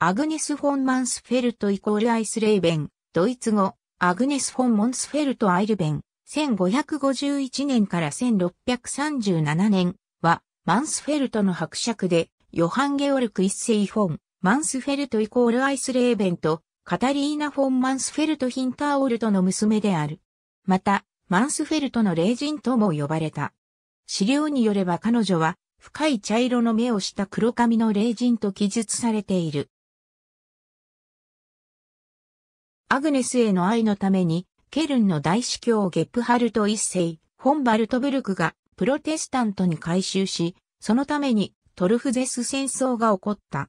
アグネス・フォン・マンスフェルトイコールアイスレイベン、ドイツ語、アグネス・フォン・モンスフェルト・アイルベン、1551年から1637年は、マンスフェルトの伯爵で、ヨハン・ゲオルク一世フォン、マンスフェルトイコールアイスレーベンと、カタリーナ・フォン・マンスフェルト・ヒンターオルトの娘である。また、マンスフェルトの霊人とも呼ばれた。資料によれば彼女は、深い茶色の目をした黒髪の霊人と記述されている。アグネスへの愛のために、ケルンの大司教ゲップハルト一世、ン・バルトブルクがプロテスタントに改宗し、そのためにトルフゼス戦争が起こった。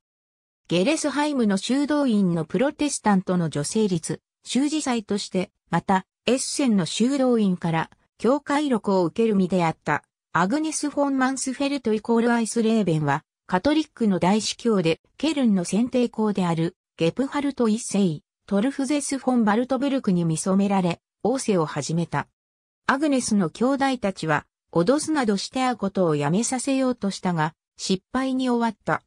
ゲレスハイムの修道院のプロテスタントの女性率、修辞祭として、また、エッセンの修道院から教会録を受ける身であった、アグネス・フォン・マンスフェルトイコール・アイス・レーベンは、カトリックの大司教で、ケルンの選定校である、ゲプハルト一世、トルフゼス・フォン・バルトブルクに見染められ、王政を始めた。アグネスの兄弟たちは、脅すなどして会うことをやめさせようとしたが、失敗に終わった。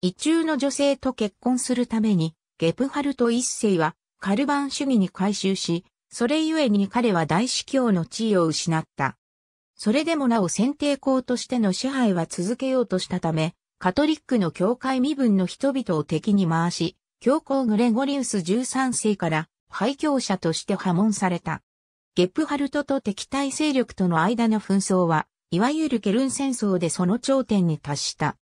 異中の女性と結婚するために、ゲプハルト一世は、カルバン主義に改宗し、それゆえに彼は大司教の地位を失った。それでもなお選定校としての支配は続けようとしたため、カトリックの教会身分の人々を敵に回し、教皇グレゴリウス13世から廃教者として破門された。ゲップハルトと敵対勢力との間の紛争は、いわゆるケルン戦争でその頂点に達した。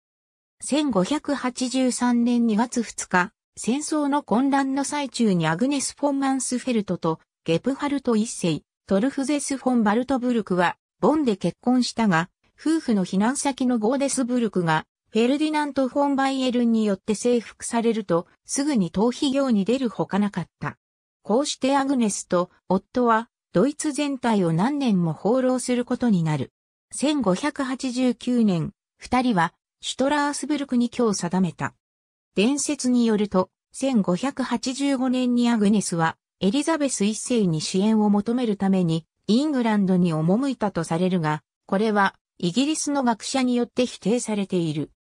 1583年2月2日、戦争の混乱の最中にアグネス・フォン・マンスフェルトとゲプハルト一世、トルフゼス・フォン・バルトブルクは、ボンで結婚したが、夫婦の避難先のゴーデスブルクがフェルディナント・フォン・バイエルンによって征服されると、すぐに逃避業に出るほかなかった。こうしてアグネスと夫は、ドイツ全体を何年も放浪することになる。1589年、二人は、シュトラースブルクに今日定めた。伝説によると、1585年にアグネスは、エリザベス一世に支援を求めるために、イングランドに赴いたとされるが、これは、イギリスの学者によって否定されている。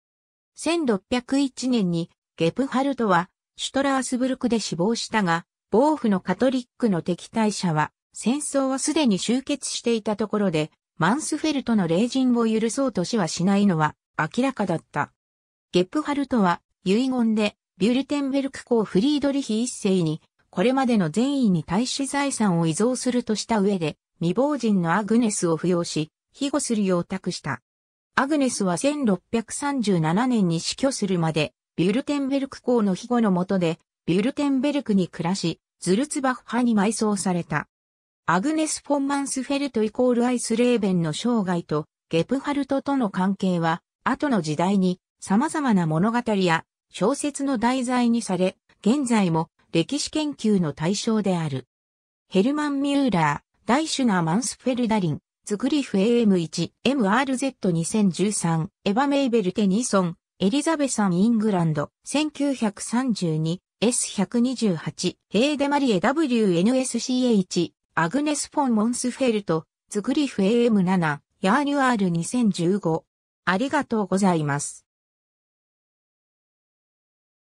1601年にゲプハルトはシュトラースブルクで死亡したが、暴風のカトリックの敵対者は戦争はすでに終結していたところで、マンスフェルトの霊人を許そうとしはしないのは明らかだった。ゲプハルトは遺言でビュルテンベルク公フリードリヒ一世にこれまでの善意に対し財産を依贈するとした上で未亡人のアグネスを扶養し、庇護するよう託した。アグネスは1637年に死去するまで、ビュルテンベルク公の庇護の下で、ビュルテンベルクに暮らし、ズルツバッハに埋葬された。アグネス・フォンマンスフェルトイコールアイスレーベンの生涯とゲプハルトとの関係は、後の時代に様々な物語や小説の題材にされ、現在も歴史研究の対象である。ヘルマン・ミューラー、ダイシュナマンスフェルダリン、ズグリフ AM1、MRZ2013、エヴァ・メイベル・テニソン、エリザベサン・イングランド、1932、S128、ヘーデマリエ WNSCH、アグネス・フォン・モンスフェルト、ズグリフ AM7、ヤーニュアール2015。ありがとうございます。